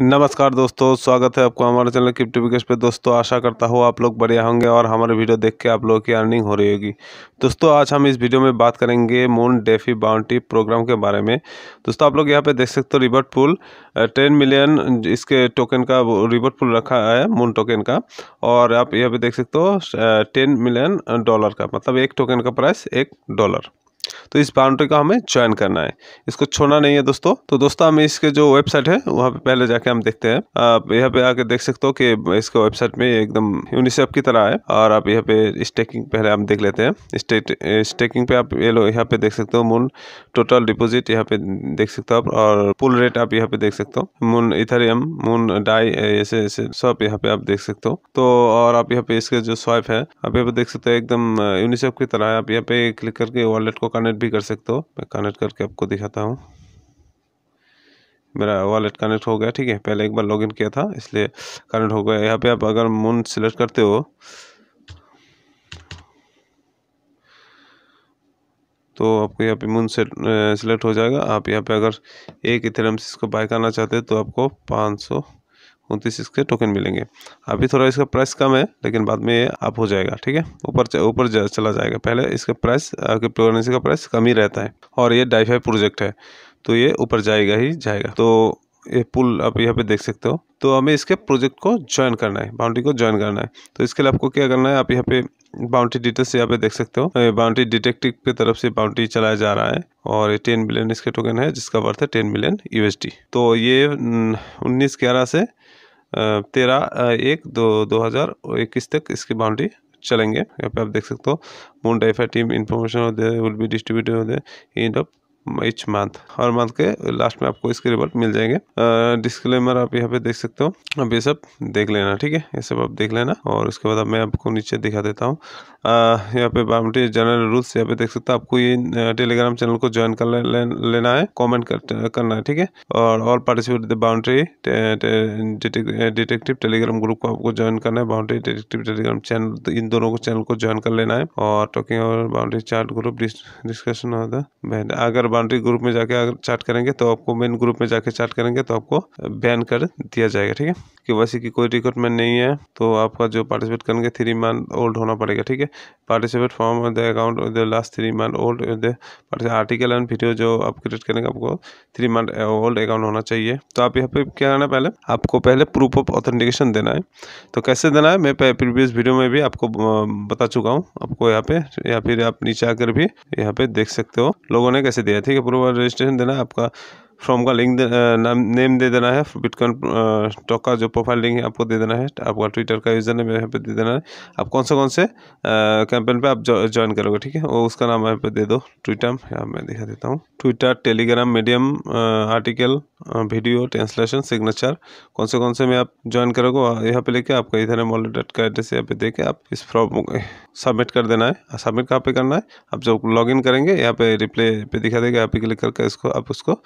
नमस्कार दोस्तों स्वागत है आपको हमारे चैनल क्रिप्टो विकेश पे दोस्तों आशा करता हूँ आप लोग बढ़िया होंगे और हमारे वीडियो देख के आप लोगों की अर्निंग हो रही होगी दोस्तों आज हम इस वीडियो में बात करेंगे मून डेफी बाउंटी प्रोग्राम के बारे में दोस्तों आप लोग यहाँ पे देख सकते हो रिवर्ट पुल टेन मिलियन इसके टोकन का रिवर्ट पुल रखा है मून टोकन का और आप यहाँ पर देख सकते हो टेन मिलियन डॉलर का मतलब एक टोकन का प्राइस एक डॉलर तो इस बाउंड्री का हमें ज्वाइन करना है इसको छोड़ना नहीं है दोस्तों तो दोस्तों हम इसके जो वेबसाइट है वहाँ पे पहले जाके हम देखते हैं आप यहाँ पे आके देख सकते हो कि इसके वेबसाइट में एकदम यूनिसेफ की तरह है और आप यहाँ पे स्टेकिंग पहले हम देख लेते हैं स्टेकिंग पे आप ये लो यहाँ पे देख सकते हो मून टोटल डिपोजिट यहाँ पे देख सकते हो आप और पुल रेट आप यहाँ पे देख सकते हो मून इथेरियम मून डाई ऐसे ऐसे सब यहाँ पे आप देख सकते हो तो और आप यहाँ पे इसके जो स्वाइप है आप यहाँ पे देख सकते हो एकदम यूनिसेफ की तरह है आप यहाँ पे क्लिक करके वॉलेट को कनेक्ट भी कर सकते हो मैं कनेक्ट करके आपको दिखाता हूँ मेरा वॉलेट कनेक्ट हो गया ठीक है पहले एक बार लॉगिन किया था इसलिए कनेक्ट हो गया यहाँ पे आप अगर मून सिलेक्ट करते हो तो आपको यहाँ पे मून सेलेक्ट सिलेक्ट हो जाएगा आप यहाँ पे अगर एक इथेरम से इसको बाय करना चाहते हो तो आपको पाँच सौ उनतीस इसके टोकन मिलेंगे अभी थोड़ा इसका प्राइस कम है लेकिन बाद में ये अप हो जाएगा ठीक है ऊपर ऊपर जा, चला जाएगा पहले इसका प्राइस क्रिप्टोकरेंसी का प्राइस कम ही रहता है और ये डाई प्रोजेक्ट है तो ये ऊपर जाएगा ही जाएगा तो ये पुल आप यहाँ पे देख सकते हो तो हमें इसके प्रोजेक्ट को ज्वाइन करना है बाउंड्री को ज्वाइन करना है तो इसके लिए आपको क्या करना है आप यहाँ पे बाउंड्री डिटेल्स यहाँ पे देख सकते हो बाउंड्री डिटेक्टिव की तरफ से बाउंड्री चलाया जा रहा है और ये टेन मिलियन इसके टोकन है जिसका वर्थ है टेन मिलियन यूएसडी तो ये उन्नीस ग्यारह से तेरह एक दो दो हज़ार इक्कीस तक इसकी बाउंड्री चलेंगे यहाँ पे आप देख सकते हो Moon DeFi team information will be distributed end of each month हर मंथ के लास्ट में आपको इसके रिपोर्ट मिल जाएंगे डिस्क्लेमर आप यहाँ पे देख सकते हो अब ये सब देख लेना ठीक है ये सब आप देख लेना और उसके बाद अब मैं आपको नीचे दिखा देता हूँ यहाँ पे बायोमेट्रिक जनरल रूल्स यहाँ पे देख सकते हो आपको ये टेलीग्राम चैनल को ज्वाइन कर ले, ले, लेना है कॉमेंट कर, करना है ठीक है और all participate the bounty detective Telegram group को आपको ज्वाइन करना है बाउंड्री डिटेक्टिव टेलीग्राम चैनल इन दोनों को चैनल को ज्वाइन कर लेना है और टॉकिंग और बाउंड्री चार्ट ग्रुप डिस्कशन होता है अगर बाउंड्री ग्रुप में जाके अगर चार्ट करेंगे तो आपको मेन ग्रुप में जाके चार्ट करेंगे तो आपको बैन कर दिया जाएगा ठीक है कि वैसे की कोई रिक्रूटमेंट नहीं है तो आपका जो पार्टिसिपेट करेंगे थ्री मंथ ओल्ड होना पड़ेगा ठीक है participate from the account the last three month old the article and video जो आप क्रिएट करेंगे आपको थ्री मंथ ओल्ड अकाउंट होना चाहिए तो आप यहाँ पे क्या करना पहले आपको पहले प्रूफ ऑफ ऑथेंटिकेशन देना है तो कैसे देना है मैं प्रीवियस वीडियो में भी आपको बता चुका हूँ आपको यहाँ पे या फिर आप नीचे आकर भी यहाँ पे देख सकते हो लोगों ने कैसे दिया ठीक है अप्रूवल रजिस्ट्रेशन देना आपका फॉर्म का लिंक नाम नेम दे देना है बिटकॉइन स्टॉक का जो प्रोफाइल लिंक है आपको दे देना है आपका ट्विटर का यूज़र नेम यहाँ पे दे देना है आप कौन से कौन से कैंपेन पे आप ज्वाइन करोगे ठीक है वो उसका नाम यहाँ पे दे दो ट्विटर यहाँ मैं दिखा देता हूँ Twitter Telegram Medium article video translation signature कौन से कौन से में आप ज्वाइन करोगे यहाँ पे लेके आपका इधर मॉल का एड्रेस यहाँ पे दे के आप इस फॉर्म सबमिट कर देना है सबमिट हाँ, कहाँ पे करना है आप जब लॉग करेंगे यहाँ पे रिप्ले पे दिखा देगा यहाँ पे क्लिक करके इसको आप उसको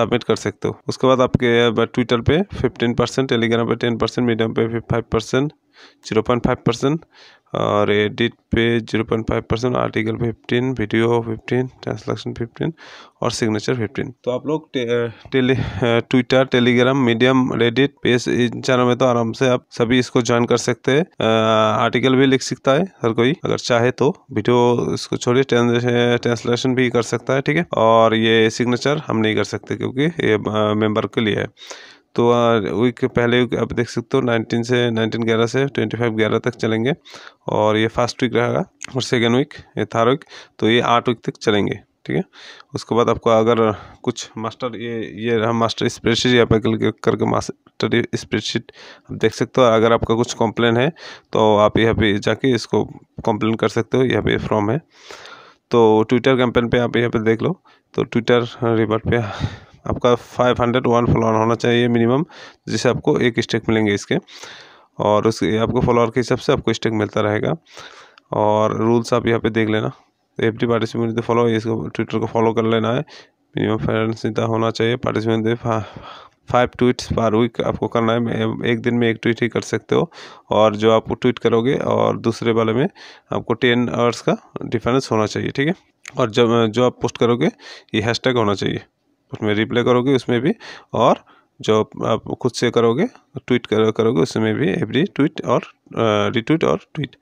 सबमिट कर सकते हो उसके बाद आपके ट्विटर पे 15 परसेंट टेलीग्राम पे 10 परसेंट मीडियम पे 5 percent zero point five percent और एडिट पे zero point five percent article fifteen video fifteen translation fifteen और सिग्नेचर फिफ्टीन तो आप लोग टे, Twitter Telegram Medium Reddit page इन चैनल में तो आराम से आप सभी इसको ज्वाइन कर सकते हैं आर्टिकल भी लिख सकता है हर कोई अगर चाहे तो वीडियो इसको छोड़िए ट्रांसलेशन भी कर सकता है ठीक है और ये सिग्नेचर हम नहीं कर सकते क्योंकि ये मेम्बर के लिए है तो वीक पहले आप देख सकते हो नाइनटीन से नाइनटीन ग्यारह से ट्वेंटी फाइव ग्यारह तक चलेंगे और ये फर्स्ट वीक रहेगा और सेकेंड वीक ये थर्ड वीक तो ये आठ वीक तक चलेंगे ठीक है उसके बाद आपको अगर कुछ मास्टर ये ये रहा मास्टर स्प्रेडशीट यहाँ पर क्लिक करके मास्टर स्प्रेडशीट आप देख सकते हो अगर आपका कुछ कंप्लेन है तो आप यहाँ पे जाके इसको कंप्लेन कर सकते हो यहाँ पे फॉर्म है तो ट्विटर कैंपेन पे आप यहाँ पे देख लो तो ट्विटर रिपोर्ट पे आपका फाइव हंड्रेड वन फॉलोअर होना चाहिए मिनिमम जिससे आपको एक स्टेक मिलेंगे इसके और उसके आपको फॉलोअर के हिसाब से आपको स्टेक मिलता रहेगा और रूल्स आप यहाँ पे देख लेना एफ डी पार्टिसिपेंट तो फॉलो इसको ट्विटर को फॉलो कर लेना है मिनिमम फाइनेंस होना चाहिए participant five tweets per week आपको करना है एक दिन में एक ट्वीट ही कर सकते हो और जो आप ट्वीट करोगे और दूसरे वाले में आपको टेन आवर्स का डिफरेंस होना चाहिए ठीक है और जब जो आप पोस्ट करोगे ये हैशटैग होना चाहिए उसमें रिप्लाई करोगे उसमें भी और जो आप खुद से करोगे ट्वीट कर, करोगे उसमें भी एवरी ट्वीट और रिट्वीट और ट्वीट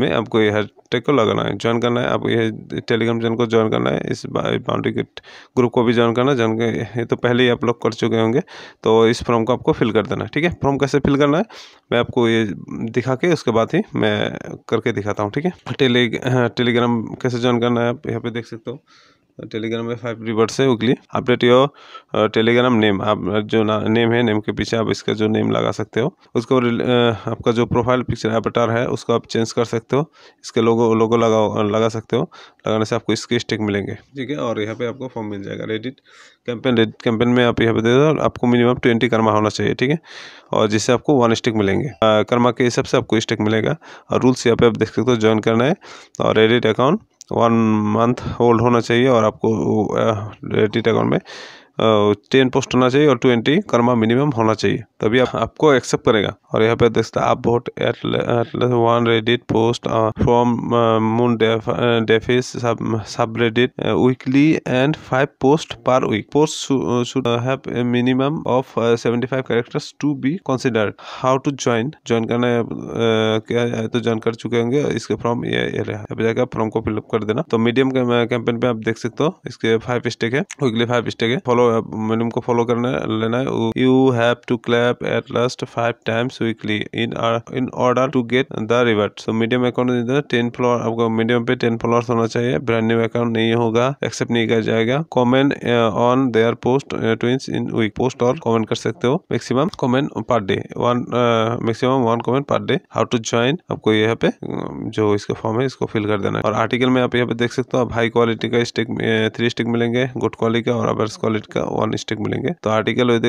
में आपको यह टेक को लगाना है ज्वाइन करना है आपको यह टेलीग्राम चैनल को ज्वाइन करना है इस बाउंड्री के ग्रुप को भी ज्वाइन करना है ज्वाइन ये तो पहले ही आप लोग कर चुके होंगे तो इस फॉर्म को आपको फिल कर देना है ठीक है फॉर्म कैसे फिल करना है मैं आपको ये दिखा के उसके बाद ही मैं करके दिखाता हूँ ठीक है टेली टेलीग्राम हाँ, कैसे ज्वाइन करना है आप यहाँ पर देख सकते हो टेलीग्राम में फाइव रिवर्ट से उगली अपडेट योर टेलीग्राम नेम आप जो नेम है नेम के पीछे आप इसका जो नेम लगा सकते हो उसको uh, आपका जो प्रोफाइल पिक्चर एपटार है उसको आप चेंज कर सकते हो इसके लोगो लोगो लगाओ uh, लगा सकते हो लगाने से आपको इसके स्टिक मिलेंगे ठीक है और यहाँ पे आपको फॉर्म मिल जाएगा रेडिट कैंपेन रेडिट कैंपेन में आप यहाँ पे दे दो आपको मिनिमम ट्वेंटी कर्मा होना चाहिए ठीक है और जिससे आपको वन स्टिक मिलेंगे कर्मा uh, के हिसाब से आपको स्टिक मिलेगा और रूल्स यहाँ पे आप देख सकते हो ज्वाइन करना है और Reddit account one month old होना चाहिए और आपको रेडिट अकाउंट में टेन पोस्ट होना चाहिए और ट्वेंटी कर्मा मिनिमम होना चाहिए तभी आप आपको एक्सेप्ट करेगा और यहाँ पे देखते सकते आप बहुत one Reddit post from Moon DeFi's subreddit weekly and five post per week post should have minimum of seventy five 75 to be considered how to join join करना uh, क्या है तो ज्वाइन कर चुके होंगे इसके फॉर्म ये ये रहा जाकर फॉर्म को फिलअप कर देना तो मीडियम कैंपेन पे आप देख सकते हो इसके फाइव स्टेक है वीकली फाइव स्टेक है फॉलो मैंने उनको फॉलो करना है लेना है you have to clap at last five times weekly in in order to get the reward so Medium account इधर टेन फ्लोर आपको मीडियम पे टेन फॉलोअर्स होना चाहिए ब्रांड न्यू अकाउंट नहीं होगा एक्सेप्ट नहीं किया जाएगा comment on their post twice in week post और कॉमेंट कर सकते हो maximum comment per day one maximum one comment per day how to join आपको यहाँ पे um, जो इसका फॉर्म है इसको फिल कर देना है और आर्टिकल में आप यहाँ पे देख सकते हो आप हाई क्वालिटी का स्टिक थ्री स्टिक मिलेंगे गुड क्वालिटी का और अबर्स क्वालिटी का का वन स्टेक मिलेंगे तो आर्टिकल विद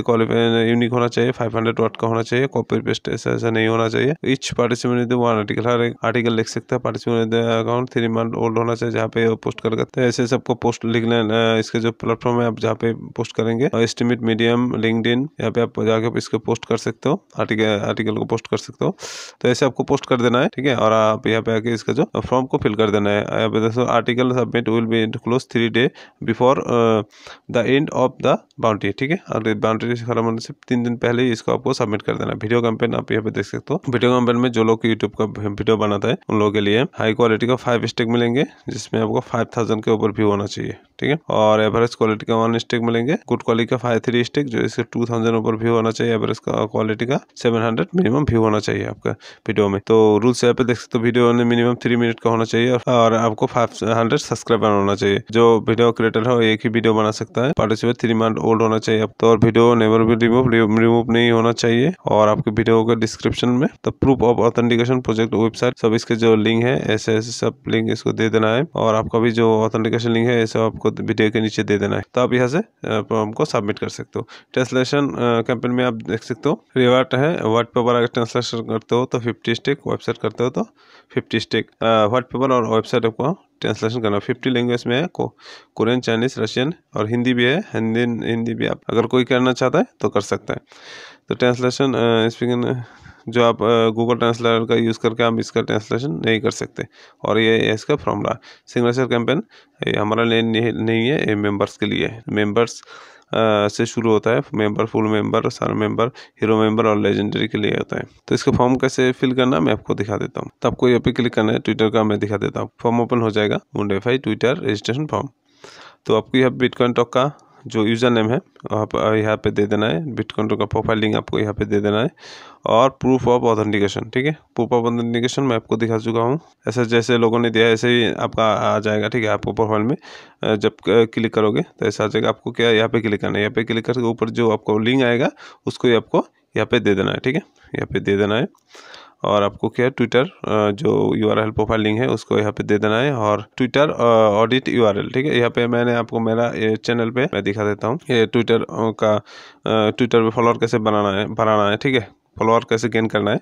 यूनिक होना चाहिए फाइव हंड्रेड वर्ड का होना चाहिए कॉपी पेस्ट ऐसा ऐसा नहीं होना चाहिए each participant with one article हर एक आर्टिकल लिख सकता है participant account three month old होना चाहिए जहाँ पे पोस्ट कर सकते हैं ऐसे सबको पोस्ट लिखने इसके जो प्लेटफॉर्म है आप जहाँ पे पोस्ट करेंगे एस्टिमेट मीडियम लिंकड यहाँ पे आप जाके इसको पोस्ट कर सकते हो आर्टिकल आर्टिकल को पोस्ट कर सकते हो तो ऐसे आपको पोस्ट कर देना है ठीक है और आप यहाँ पे आके इसका जो फॉर्म को फिल कर देना है article submit will be close three day before the end of of the bounty ठीक है और बाउंड्री खत्म होने से तीन दिन पहले ही इसको आपको सबमिट कर देना वीडियो कैंपेन आप यहाँ पे देख सकते हो वीडियो कैंपेन में जो लोग यूट्यूब का वीडियो बनाता है उन लोगों के लिए हाई क्वालिटी का फाइव स्टेक मिलेंगे जिसमें आपको फाइव थाउजेंड के ऊपर व्यू होना चाहिए ठीक है और एवरेज क्वालिटी का वन स्टेक मिलेंगे गुड क्वालिटी का फाइव थ्री स्टेक जो इसके टू थाउजेंड ऊपर व्यू होना चाहिए एवरेज का क्वालिटी का सेवन हंड्रेड मिनिमम व्यू होना चाहिए आपका वीडियो में तो रूल्स यहाँ पे देख सकते हो वीडियो मिनिमम थ्री मिनट का होना चाहिए और आपको फाइव हंड्रेड सब्सक्राइबर होना चाहिए जो वीडियो क्रिएटर हो एक ही वीडियो बना सकता है पार्टिसिपेट थ्री मंथ ओल्ड होना चाहिए अब तो और वीडियो नेवर भी रिमूव रिमूव नहीं होना चाहिए और आपके वीडियो का डिस्क्रिप्शन में तो proof of authentication project website सब इसके जो लिंक है ऐसे ऐसे सब लिंक इसको दे देना है और आपका भी जो ऑथेंटिकेशन लिंक है ऐसे आपको वीडियो के नीचे दे देना है तो आप यहाँ से हमको सबमिट कर सकते हो ट्रांसलेशन कैंपेन में आप देख सकते हो रिवार्ड है वर्ड पेपर अगर ट्रांसलेशन करते हो तो फिफ्टी स्टेक वेबसाइट करते हो तो फिफ्टी स्टेक वर्ड पेपर और वेबसाइट आपको ट्रांसलेशन करना फिफ्टी लैंग्वेज में है को कोरियन चाइनीज रशियन और हिंदी भी है हिंदी हिंदी भी आप अगर कोई करना चाहता है तो कर सकता है तो ट्रांसलेशन स्पीकिंग जो आप गूगल ट्रांसलेटर का यूज़ करके हम इसका ट्रांसलेशन नहीं कर सकते और ये इसका फॉर्मूला सिग्नेचर कैंपेन हमारा लिए नहीं है ये मेम्बर्स के लिए मेम्बर्स से शुरू होता है member full member sir member hero member और लेजेंडरी के लिए होता है तो इसका फॉर्म कैसे फिल करना मैं आपको दिखा देता हूँ तो आपको यहाँ पे क्लिक करना है ट्विटर का मैं दिखा देता हूँ फॉर्म ओपन हो जाएगा मुंडेफाई ट्विटर रजिस्ट्रेशन फॉर्म तो आपको यहाँ बिटकॉइन टॉक का जो यूज़र नेम है वहाँ पर यहाँ पे दे देना है बिट कंट्रोल का प्रोफाइल लिंक आपको यहाँ पे दे देना है और प्रूफ ऑफ ऑथेंटिकेशन ठीक है प्रूफ ऑफ ऑथेंटिकेशन मैं आपको दिखा चुका हूँ ऐसा जैसे लोगों ने दिया ऐसे ही आपका आ जाएगा ठीक है आपको प्रोफाइल में जब क्लिक करोगे तो ऐसा आ जाएगा आपको क्या यहाँ पे क्लिक करना है यहाँ पे क्लिक करके ऊपर जो आपको लिंक आएगा उसको ही आपको यहाँ पे दे देना है ठीक है यहाँ पे दे देना है और आपको क्या ट्विटर जो U R L profile link है उसको यहाँ पे दे देना है और Twitter audit U R L ठीक है यहाँ पे मैंने आपको मेरा चैनल पे मैं दिखा देता हूँ ये ट्विटर का ट्विटर पे फॉलोअर कैसे बनाना है बनाना है ठीक है फॉलोअर कैसे गेन करना है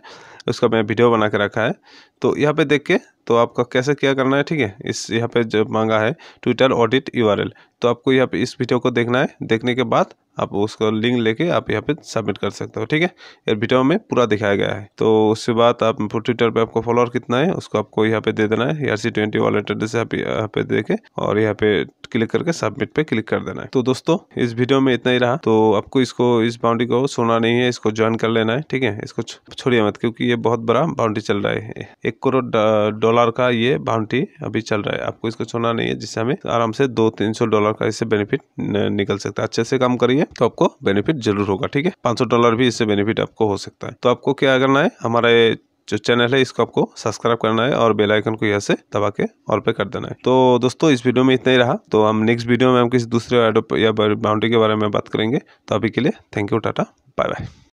उसका मैं वीडियो बना के रखा है तो यहाँ पे देख के तो आपका कैसे क्या करना है ठीक है इस यहाँ पे जो मांगा है ट्विटर ऑडिट एल तो आपको यहाँ पे इस वीडियो को देखना है देखने के बाद आप उसका लिंक लेके आप यहाँ पे सबमिट कर सकते हो ठीक है ये वीडियो में पूरा दिखाया गया है तो उसके बाद आप ट्विटर पे आपको फॉलोअर कितना है उसको आपको यहाँ पे दे देना है R C twenty wallet address आप यहाँ पे देखे और यहाँ पे क्लिक करके सबमिट पे क्लिक कर देना है तो दोस्तों इस वीडियो में इतना ही रहा तो आपको इसको इस बाउंड्री को सोना नहीं है इसको ज्वाइन कर लेना है ठीक है इसको छोड़िए मत क्योंकि ये बहुत बड़ा बाउंड्री चल रहा है एक करोड़ डॉलर का ये बाउंड्री अभी चल रहा है आपको इसको छोड़ना नहीं है जिससे हमें आराम से दो तीन सौ डॉलर का इससे बेनिफिट निकल सकता है अच्छे से काम करिए तो आपको बेनिफिट जरूर होगा ठीक है पाँच डॉलर भी इससे बेनिफिट आपको हो सकता है तो आपको क्या करना है हमारे जो चैनल है इसको आपको सब्सक्राइब करना है और बेल आइकन को यहाँ से दबा के और पे कर देना है तो दोस्तों इस वीडियो में इतना ही रहा तो हम नेक्स्ट वीडियो में हम किसी दूसरे या बाउंड्री के बारे में बात करेंगे तो अभी के लिए thank you tata bye bye